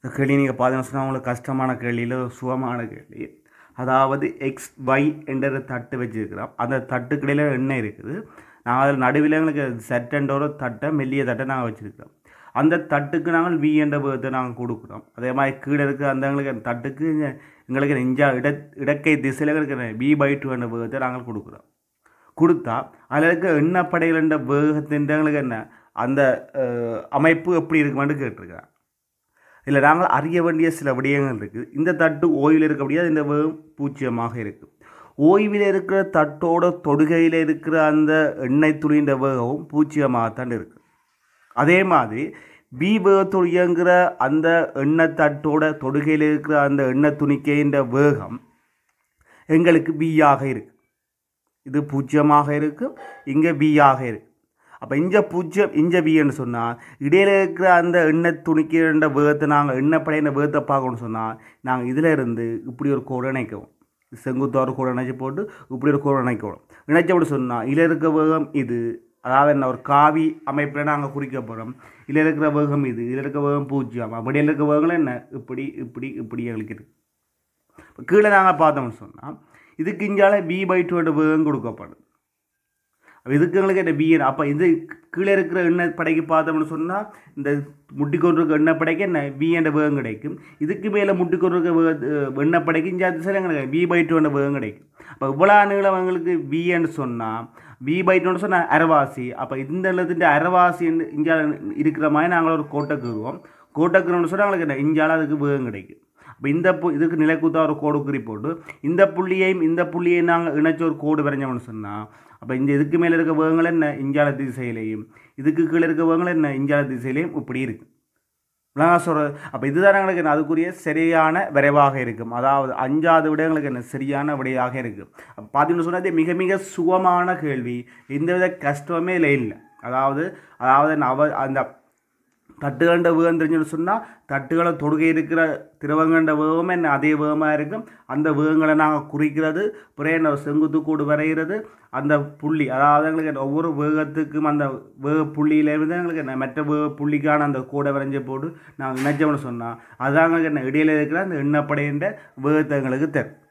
இந்த கேள்வி நீங்கள் பார்த்தீங்கன்னா உங்களுக்கு கஷ்டமான கேள்வி இல்லை சுகமான கேள்வி அதாவது எக்ஸ் ஒய் என்ற தட்டு வச்சுருக்கிறோம் அந்த தட்டுக்கடையில் எண்ணெய் இருக்குது நாங்கள் அதில் நடுவில் எங்களுக்கு ஒரு தட்டை மெல்லிய தட்டை நாங்கள் வச்சுருக்கிறோம் அந்த தட்டுக்கு நாங்கள் வி என்ற விதத்தை நாங்கள் கொடுக்குறோம் அதே மாதிரி கீழே இருக்க அந்த எங்களுக்கு அந்த தட்டுக்கு எங்களுக்கு நெஞ்சா இட இடக்கை திசையில் இருக்கிற வி பை டூ என்ற வேகத்தை நாங்கள் கொடுக்குறோம் கொடுத்தா அதில் இருக்க எண்ணப்படைகள் என்ற வேகத்தின் எங்களுக்கு என்ன அந்த அமைப்பு எப்படி இருக்குமான்னு கேட்டிருக்கேன் இல்லை நாங்கள் அறிய வேண்டிய சில விடயங்கள் இருக்குது இந்த தட்டு ஓய்வில் இருக்க முடியாது இந்த வெறும் பூஜ்ஜியமாக இருக்குது ஓய்வில் இருக்கிற தட்டோட தொடுகையில் இருக்கிற அந்த எண்ணெய் துணிந்த வேகவும் பூஜ்ஜியமாகத்தான் இருக்குது அதே மாதிரி பி வேகத்துளியங்கிற அந்த எண்ணெய் தட்டோட தொடுகையில் இருக்கிற அந்த எண்ணெய் துணிக்கின்ற வேகம் எங்களுக்கு பியாக இருக்குது இது பூஜ்ஜியமாக இருக்கும் இங்கே பியாக இருக்குது அப்போ இஞ்ச பூஜ்ஜியம் இஞ்ச வீன்னு சொன்னால் இடையில் இருக்கிற அந்த எண்ணெய் துணிக்கின்ற வேகத்தை நாங்கள் எண்ணெய் படையின வேகத்தை பார்க்கணும்னு சொன்னால் நாங்கள் இதில் இருந்து இப்படி ஒரு கோடு இணைக்கணும் செங்குத்தோடு கோடு இணைச்சி போட்டு இப்படி ஒரு கோடு இணைக்கணும் இணைச்சப்படி சொன்னால் இதில் இருக்க வேகம் இது அதாவது என்ன ஒரு காவி அமைப்பில் நாங்கள் குறிக்க போகிறோம் இதில் இருக்கிற வேகம் இது இதில் இருக்க வேகம் பூஜ்ஜியம் அப்படி இருக்க வேகங்கள் என்ன இப்படி இப்படி இப்படி எங்களுக்கு கீழே நாங்கள் பார்த்தோம்னு சொன்னால் இதுக்கு இஞ்சால் பி பை டூ வேகம் கொடுக்கப்படுது அப்போ இதுக்குங்களுக்கு இந்த பிஎன் அப்போ இது கீழே இருக்கிற எண்ணெய் படைக்கு பார்த்தோம்னு சொன்னால் இந்த முட்டிக்கொண்டிருக்க எண்ணெய் படைக்க என்ன பிஎன்ற வேகம் கிடைக்கும் இதுக்கு மேலே முட்டிக்கொண்டிருக்க எண்ணெய் படைக்கு இந்த சில எங்களுக்கு பி பை டூன்ற வேகம் கிடைக்கும் அப்போ இவ்வளோ அணுகளை அவங்களுக்கு பிஎன்னு சொன்னால் வி பை டூன்னு சொன்னால் அரவாசி அப்போ இந்த இடத்துட்டு அரவாசி இங்கே இருக்கிற மாதிரி நாங்கள் ஒரு கோட்டை கூறுவோம் கோட்டை கூறுவோம்னு சொன்னால் அவங்களுக்கு என்ன இஞ்சால அதுக்கு வேகம் கிடைக்கும் இப்போ இந்த பு இதுக்கு நிலைக்குத்தா ஒரு கோடு குறி போட்டு இந்த புள்ளியையும் இந்த புள்ளியை நாங்கள் இணைச்ச ஒரு கோடு வரைஞ்சவனு சொன்னால் அப்போ இந்த இதுக்கு மேலே இருக்க வேகங்கள் என்ன இஞ்சால திசையிலையும் இதுக்கு கீழே இருக்க வேகங்கள் என்ன இஞ்சால திசையிலையும் இப்படி இருக்குது நான் சொல்கிறது அப்போ இதுதான் எங்களுக்கு என்ன அதுக்குரிய சரியான விரைவாக இருக்கும் அதாவது அஞ்சாவது விட எங்களுக்கு என்ன சரியான விடையாக இருக்கும் பார்த்தீங்கன்னு சொன்னால் மிக மிக சுகமான கேள்வி எந்தவித கஷ்டமே இல்லை இல்லை அதாவது அதாவது அவ அந்த தட்டுகண்ட வேகம் சொல்லி சொன்னால் தட்டுகளை தொடுக இருக்கிற திரவங்கண்ட வேகமும் என்ன அதே வேகமாக இருக்கும் அந்த வேகங்களை நாங்கள் குறிக்கிறது பிறகு செங்குத்து கூடு வரைகிறது அந்த புள்ளி அதாவது எங்களுக்கு ஒவ்வொரு வேகத்துக்கும் அந்த வேக புள்ளியிலேருந்து எங்களுக்கு என்ன மற்ற வேக புள்ளிக்கான அந்த கூடை வரைஞ்சி போட்டு நாங்கள் நினைச்சோம்னு சொன்னால் அதுதான் எங்களுக்கு என்ன இடையில இருக்கிற அந்த எண்ணப்படையின்ற வேகத்தை எங்களுக்கு தரும்